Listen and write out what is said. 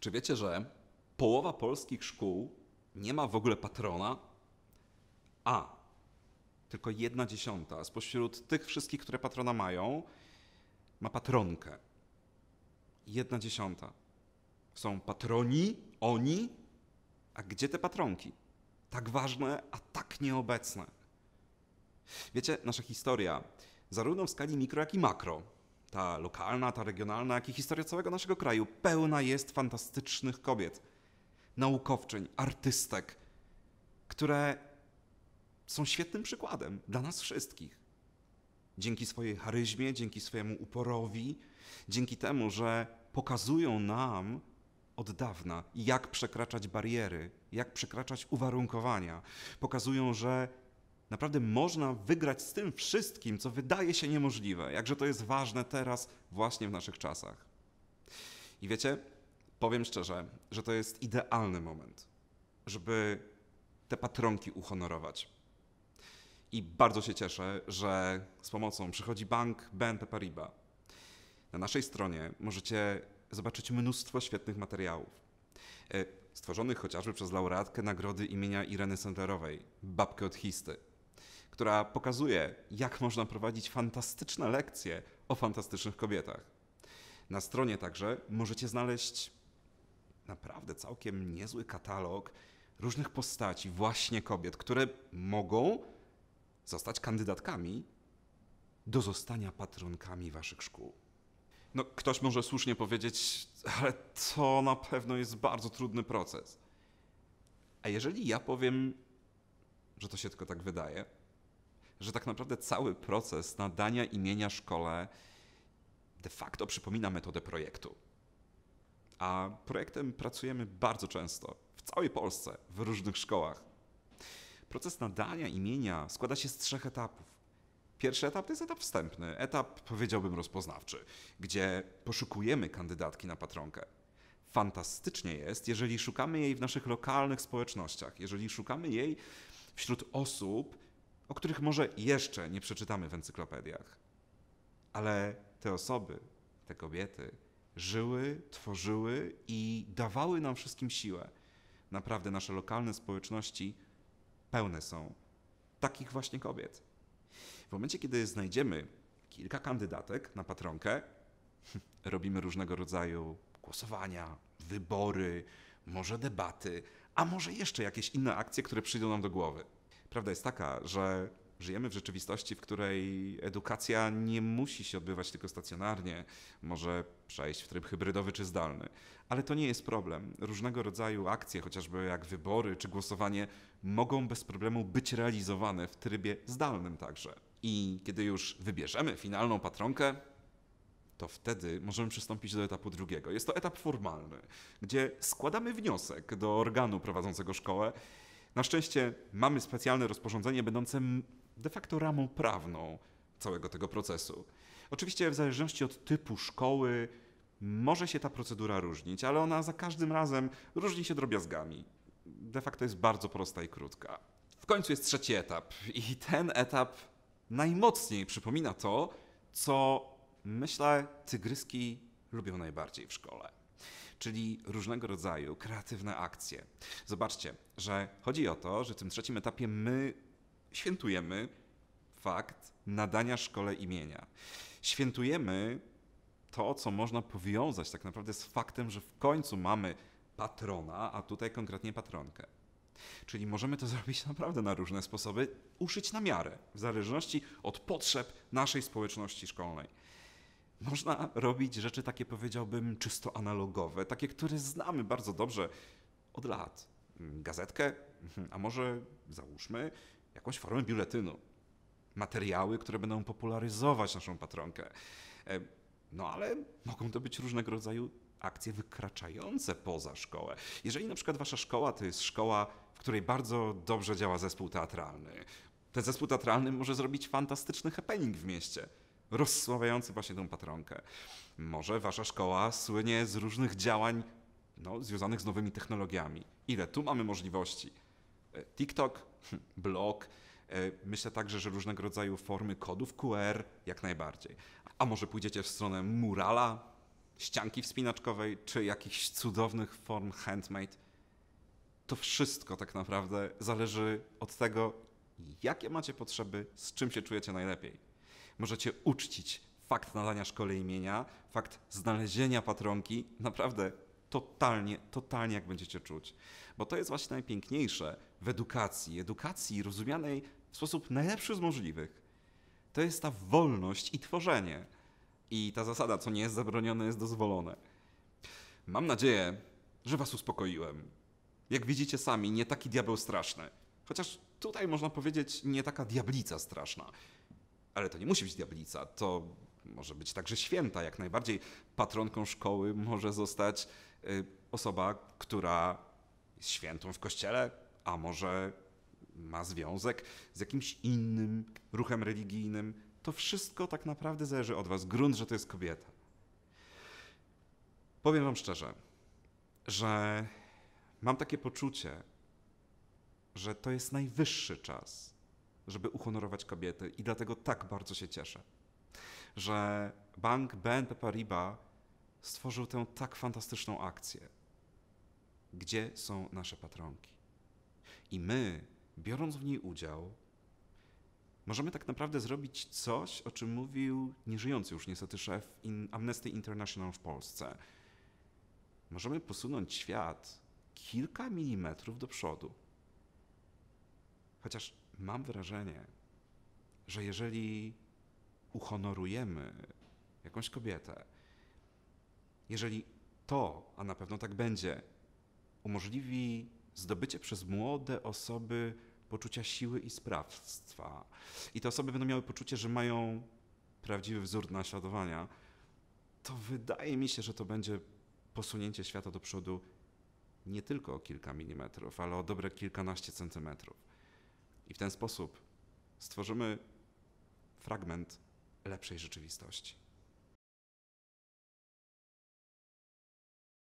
Czy wiecie, że połowa polskich szkół nie ma w ogóle patrona? A, tylko jedna dziesiąta spośród tych wszystkich, które patrona mają, ma patronkę. Jedna dziesiąta. Są patroni, oni, a gdzie te patronki? Tak ważne, a tak nieobecne. Wiecie, nasza historia, zarówno w skali mikro, jak i makro, ta lokalna, ta regionalna, jak i historia całego naszego kraju, pełna jest fantastycznych kobiet, naukowczyń, artystek, które są świetnym przykładem dla nas wszystkich. Dzięki swojej charyzmie, dzięki swojemu uporowi, dzięki temu, że pokazują nam od dawna, jak przekraczać bariery, jak przekraczać uwarunkowania. Pokazują, że Naprawdę można wygrać z tym wszystkim, co wydaje się niemożliwe, jakże to jest ważne teraz, właśnie w naszych czasach. I wiecie, powiem szczerze, że to jest idealny moment, żeby te patronki uhonorować. I bardzo się cieszę, że z pomocą przychodzi bank BNP Paribas. Na naszej stronie możecie zobaczyć mnóstwo świetnych materiałów. E, stworzonych chociażby przez laureatkę nagrody imienia Ireny Sendlerowej, babkę od histy która pokazuje, jak można prowadzić fantastyczne lekcje o fantastycznych kobietach. Na stronie także możecie znaleźć naprawdę całkiem niezły katalog różnych postaci, właśnie kobiet, które mogą zostać kandydatkami do zostania patronkami waszych szkół. No, ktoś może słusznie powiedzieć, ale to na pewno jest bardzo trudny proces. A jeżeli ja powiem, że to się tylko tak wydaje, że tak naprawdę cały proces nadania imienia szkole de facto przypomina metodę projektu. A projektem pracujemy bardzo często, w całej Polsce, w różnych szkołach. Proces nadania imienia składa się z trzech etapów. Pierwszy etap to jest etap wstępny, etap powiedziałbym rozpoznawczy, gdzie poszukujemy kandydatki na patronkę. Fantastycznie jest, jeżeli szukamy jej w naszych lokalnych społecznościach, jeżeli szukamy jej wśród osób, o których może jeszcze nie przeczytamy w encyklopediach. Ale te osoby, te kobiety, żyły, tworzyły i dawały nam wszystkim siłę. Naprawdę nasze lokalne społeczności pełne są takich właśnie kobiet. W momencie, kiedy znajdziemy kilka kandydatek na patronkę, robimy różnego rodzaju głosowania, wybory, może debaty, a może jeszcze jakieś inne akcje, które przyjdą nam do głowy. Prawda jest taka, że żyjemy w rzeczywistości, w której edukacja nie musi się odbywać tylko stacjonarnie, może przejść w tryb hybrydowy czy zdalny. Ale to nie jest problem. Różnego rodzaju akcje, chociażby jak wybory czy głosowanie, mogą bez problemu być realizowane w trybie zdalnym także. I kiedy już wybierzemy finalną patronkę, to wtedy możemy przystąpić do etapu drugiego. Jest to etap formalny, gdzie składamy wniosek do organu prowadzącego szkołę na szczęście mamy specjalne rozporządzenie będące de facto ramą prawną całego tego procesu. Oczywiście w zależności od typu szkoły może się ta procedura różnić, ale ona za każdym razem różni się drobiazgami. De facto jest bardzo prosta i krótka. W końcu jest trzeci etap i ten etap najmocniej przypomina to, co myślę tygryski lubią najbardziej w szkole czyli różnego rodzaju kreatywne akcje. Zobaczcie, że chodzi o to, że w tym trzecim etapie my świętujemy fakt nadania szkole imienia. Świętujemy to, co można powiązać tak naprawdę z faktem, że w końcu mamy patrona, a tutaj konkretnie patronkę. Czyli możemy to zrobić naprawdę na różne sposoby, uszyć na miarę, w zależności od potrzeb naszej społeczności szkolnej można robić rzeczy takie, powiedziałbym, czysto analogowe, takie, które znamy bardzo dobrze od lat. Mm, gazetkę, a może załóżmy jakąś formę biuletynu. Materiały, które będą popularyzować naszą patronkę. E, no ale mogą to być różnego rodzaju akcje wykraczające poza szkołę. Jeżeli na przykład wasza szkoła to jest szkoła, w której bardzo dobrze działa zespół teatralny, ten zespół teatralny może zrobić fantastyczny happening w mieście rozsławiający właśnie tę patronkę. Może wasza szkoła słynie z różnych działań no, związanych z nowymi technologiami. Ile tu mamy możliwości? E, TikTok, hm, blog, e, myślę także, że różnego rodzaju formy kodów QR jak najbardziej. A może pójdziecie w stronę murala, ścianki wspinaczkowej czy jakichś cudownych form handmade? To wszystko tak naprawdę zależy od tego, jakie macie potrzeby, z czym się czujecie najlepiej możecie uczcić fakt nadania szkole imienia, fakt znalezienia patronki, naprawdę totalnie, totalnie jak będziecie czuć. Bo to jest właśnie najpiękniejsze w edukacji, edukacji rozumianej w sposób najlepszy z możliwych. To jest ta wolność i tworzenie. I ta zasada, co nie jest zabronione, jest dozwolone. Mam nadzieję, że Was uspokoiłem. Jak widzicie sami, nie taki diabeł straszny. Chociaż tutaj można powiedzieć, nie taka diablica straszna. Ale to nie musi być diablica, to może być także święta. Jak najbardziej patronką szkoły może zostać y, osoba, która jest świętą w kościele, a może ma związek z jakimś innym ruchem religijnym. To wszystko tak naprawdę zależy od Was. Grunt, że to jest kobieta. Powiem Wam szczerze, że mam takie poczucie, że to jest najwyższy czas, żeby uhonorować kobiety i dlatego tak bardzo się cieszę, że bank BNP Paribas stworzył tę tak fantastyczną akcję. Gdzie są nasze patronki? I my, biorąc w niej udział, możemy tak naprawdę zrobić coś, o czym mówił nieżyjący już niestety szef Amnesty International w Polsce. Możemy posunąć świat kilka milimetrów do przodu. Chociaż mam wrażenie, że jeżeli uhonorujemy jakąś kobietę, jeżeli to, a na pewno tak będzie, umożliwi zdobycie przez młode osoby poczucia siły i sprawstwa. I te osoby będą miały poczucie, że mają prawdziwy wzór naśladowania, to wydaje mi się, że to będzie posunięcie świata do przodu nie tylko o kilka milimetrów, ale o dobre kilkanaście centymetrów. I w ten sposób stworzymy fragment lepszej rzeczywistości.